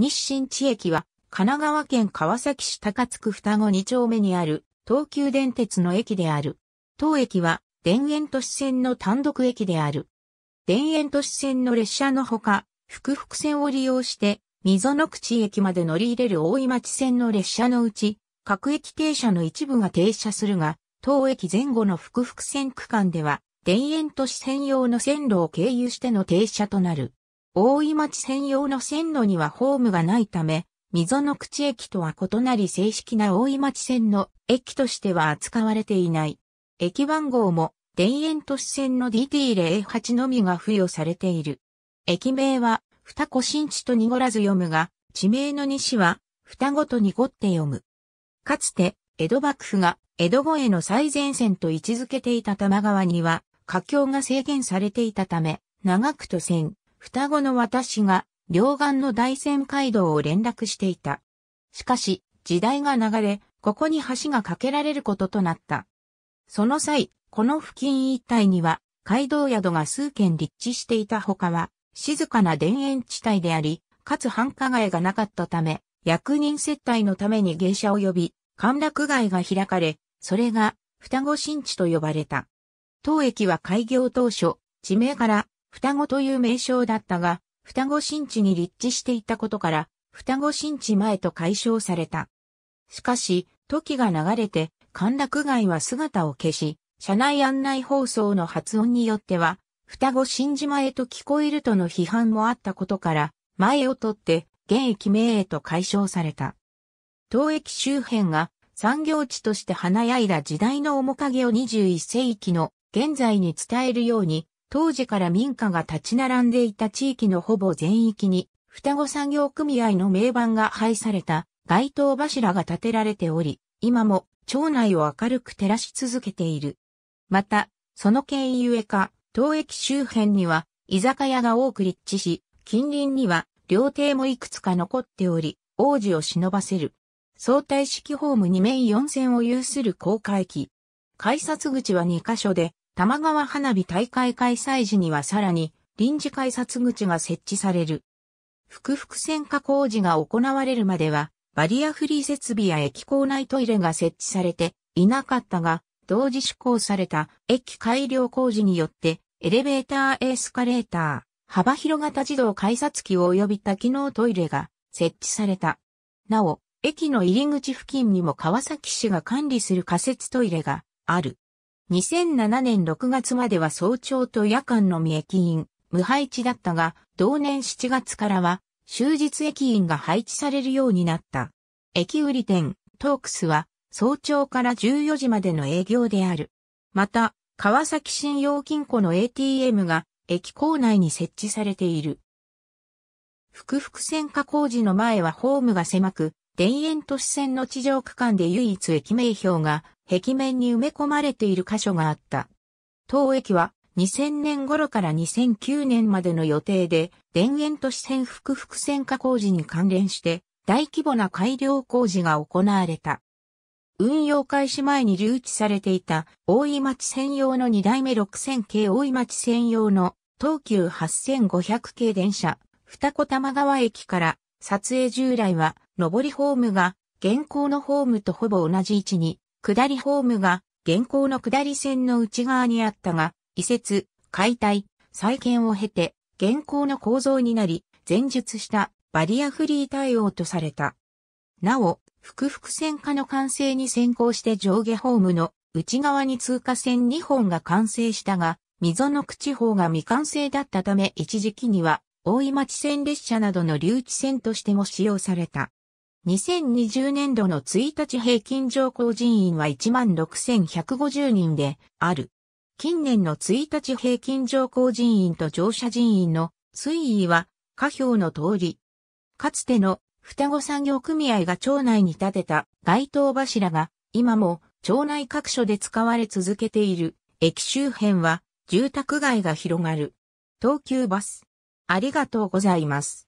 日清地駅は、神奈川県川崎市高津区双子2丁目にある、東急電鉄の駅である。当駅は、田園都市線の単独駅である。田園都市線の列車のほか、福々線を利用して、溝の口駅まで乗り入れる大井町線の列車のうち、各駅停車の一部が停車するが、当駅前後の福々線区間では、田園都市専用の線路を経由しての停車となる。大井町専用の線路にはホームがないため、溝の口駅とは異なり正式な大井町線の駅としては扱われていない。駅番号も田園都市線の DT08 のみが付与されている。駅名は双子新地と濁らず読むが、地名の西は双子と濁って読む。かつて江戸幕府が江戸越えの最前線と位置づけていた玉川には、架橋が制限されていたため、長くと線、双子の私が両岸の大仙街道を連絡していた。しかし、時代が流れ、ここに橋が架けられることとなった。その際、この付近一帯には、街道宿が数軒立地していたほかは、静かな田園地帯であり、かつ繁華街がなかったため、役人接待のために芸者を呼び、歓楽街が開かれ、それが、双子新地と呼ばれた。当駅は開業当初、地名から双子という名称だったが、双子新地に立地していたことから、双子新地前と解消された。しかし、時が流れて、歓楽街は姿を消し、社内案内放送の発音によっては、双子新島へと聞こえるとの批判もあったことから、前を取って現役名へと解消された。当駅周辺が産業地として華やいだ時代の面影を21世紀の現在に伝えるように、当時から民家が立ち並んでいた地域のほぼ全域に、双子産業組合の名板が配された街灯柱が建てられており、今も町内を明るく照らし続けている。また、その経ゆえか、当駅周辺には居酒屋が多く立地し、近隣には料亭もいくつか残っており、王子を忍ばせる。相対式ホーム2面4線を有する公開駅。改札口は2カ所で、玉川花火大会開催時にはさらに臨時改札口が設置される。複々線化工事が行われるまでは、バリアフリー設備や駅構内トイレが設置されていなかったが、同時施行された駅改良工事によって、エレベーターエスカレーター、幅広型自動改札機及び多機能トイレが設置された。なお、駅の入り口付近にも川崎市が管理する仮設トイレがある。2007年6月までは早朝と夜間のみ駅員、無配置だったが、同年7月からは、終日駅員が配置されるようになった。駅売り店、トークスは、早朝から14時までの営業である。また、川崎信用金庫の ATM が駅構内に設置されている。福福線化工事の前はホームが狭く、田園都市線の地上区間で唯一駅名標が壁面に埋め込まれている箇所があった。当駅は2000年頃から2009年までの予定で、田園都市線複々線化工事に関連して、大規模な改良工事が行われた。運用開始前に留置されていた、大井町専用の2代目6000系大井町専用の東急8500系電車、二子玉川駅から撮影従来は上りホームが現行のホームとほぼ同じ位置に下りホームが現行の下り線の内側にあったが、移設、解体、再建を経て、現行の構造になり、前述したバリアフリー対応とされた。なお、複々線化の完成に先行して上下ホームの内側に通過線2本が完成したが、溝の口方が未完成だったため一時期には、大井町線列車などの留置線としても使用された。2020年度の1日平均上降人員は16,150人である。近年の1日平均上降人員と乗車人員の推移は下表の通り。かつての双子産業組合が町内に建てた街灯柱が今も町内各所で使われ続けている駅周辺は住宅街が広がる。東急バス。ありがとうございます。